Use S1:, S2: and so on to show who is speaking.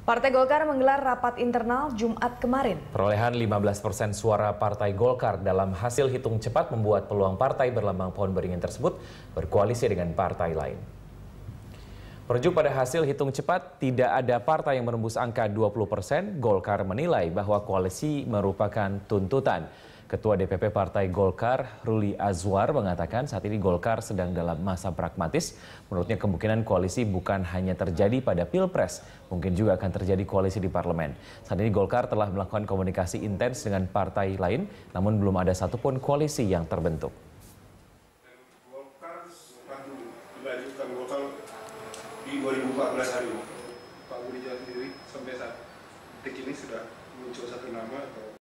S1: Partai Golkar menggelar rapat internal Jumat kemarin.
S2: Perolehan 15 persen suara Partai Golkar dalam hasil hitung cepat membuat peluang partai berlambang pohon beringin tersebut berkoalisi dengan partai lain. Merujuk pada hasil hitung cepat, tidak ada partai yang menembus angka 20 persen, Golkar menilai bahwa koalisi merupakan tuntutan. Ketua DPP Partai Golkar, Ruli Azwar, mengatakan saat ini Golkar sedang dalam masa pragmatis. Menurutnya kemungkinan koalisi bukan hanya terjadi pada Pilpres, mungkin juga akan terjadi koalisi di parlemen. Saat ini Golkar telah melakukan komunikasi intens dengan partai lain, namun belum ada satupun koalisi yang terbentuk.
S3: Golkar dilanjutkan Golkar di 2014 hari Pak
S4: sendiri sampai saat detik ini sudah muncul satu nama